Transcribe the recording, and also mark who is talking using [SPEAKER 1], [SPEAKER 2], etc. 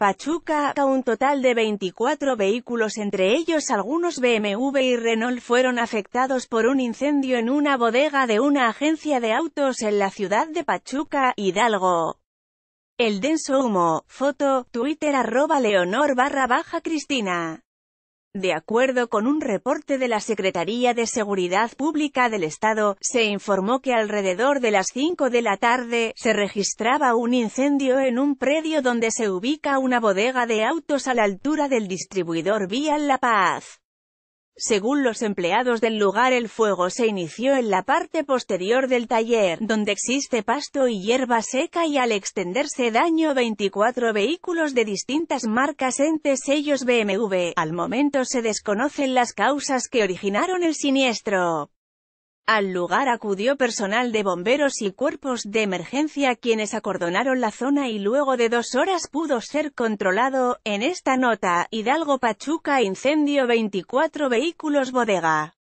[SPEAKER 1] Pachuca, un total de 24 vehículos entre ellos algunos BMW y Renault fueron afectados por un incendio en una bodega de una agencia de autos en la ciudad de Pachuca, Hidalgo. El denso humo, foto, Twitter arroba Leonor barra baja Cristina. De acuerdo con un reporte de la Secretaría de Seguridad Pública del Estado, se informó que alrededor de las 5 de la tarde, se registraba un incendio en un predio donde se ubica una bodega de autos a la altura del distribuidor Vía La Paz. Según los empleados del lugar el fuego se inició en la parte posterior del taller, donde existe pasto y hierba seca y al extenderse daño 24 vehículos de distintas marcas entre sellos BMW. Al momento se desconocen las causas que originaron el siniestro. Al lugar acudió personal de bomberos y cuerpos de emergencia quienes acordonaron la zona y luego de dos horas pudo ser controlado. En esta nota, Hidalgo Pachuca incendio 24 vehículos bodega.